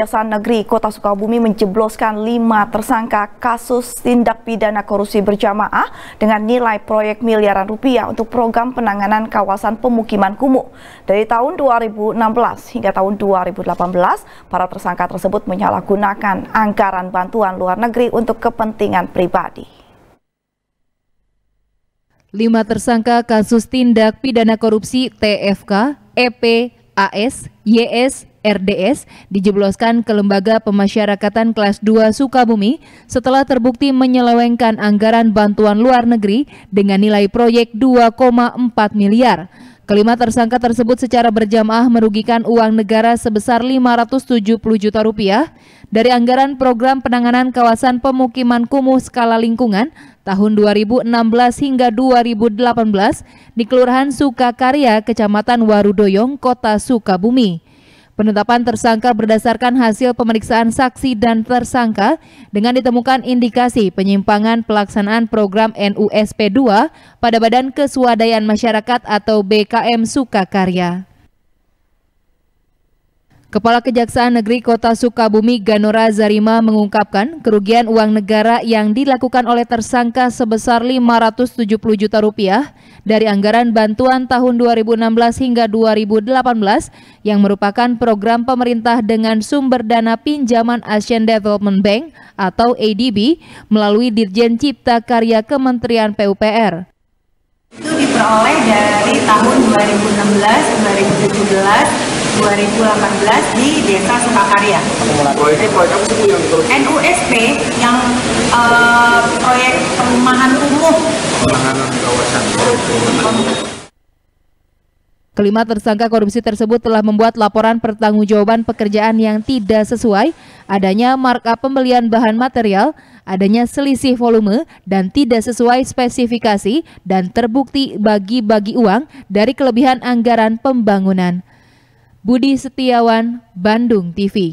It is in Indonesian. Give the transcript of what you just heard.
Kejaksaan Negeri Kota Sukabumi menjebloskan lima tersangka kasus tindak pidana korupsi berjamaah dengan nilai proyek miliaran rupiah untuk program penanganan kawasan pemukiman kumuh. Dari tahun 2016 hingga tahun 2018, para tersangka tersebut menyalahgunakan anggaran bantuan luar negeri untuk kepentingan pribadi. Lima tersangka kasus tindak pidana korupsi TFK, EP, AS, YS, RDS dijebloskan ke Lembaga Pemasyarakatan Kelas 2 Sukabumi setelah terbukti menyelewengkan anggaran bantuan luar negeri dengan nilai proyek 2,4 miliar. Kelima tersangka tersebut secara berjamaah merugikan uang negara sebesar 570 juta rupiah dari anggaran program penanganan kawasan pemukiman kumuh skala lingkungan tahun 2016 hingga 2018 di Kelurahan Sukakarya, Kecamatan Warudoyong, Kota Sukabumi. Penetapan tersangka berdasarkan hasil pemeriksaan saksi dan tersangka dengan ditemukan indikasi penyimpangan pelaksanaan program NUSP 2 pada Badan Kesuadayaan Masyarakat atau BKM Sukakarya. Kepala Kejaksaan Negeri Kota Sukabumi Ganora Zarima mengungkapkan kerugian uang negara yang dilakukan oleh tersangka sebesar 570 juta rupiah dari anggaran bantuan tahun 2016 hingga 2018 yang merupakan program pemerintah dengan sumber dana pinjaman Asian Development Bank atau ADB melalui Dirjen Cipta Karya Kementerian PUPR itu diperoleh dari tahun 2016, 2017, 2018 di Desa Sukakarya. NUSP yang uh, proyek perumahan umum. Kelima tersangka korupsi tersebut telah membuat laporan pertanggungjawaban pekerjaan yang tidak sesuai, adanya markup pembelian bahan material, adanya selisih volume dan tidak sesuai spesifikasi dan terbukti bagi-bagi uang dari kelebihan anggaran pembangunan. Budi Setiawan, Bandung TV.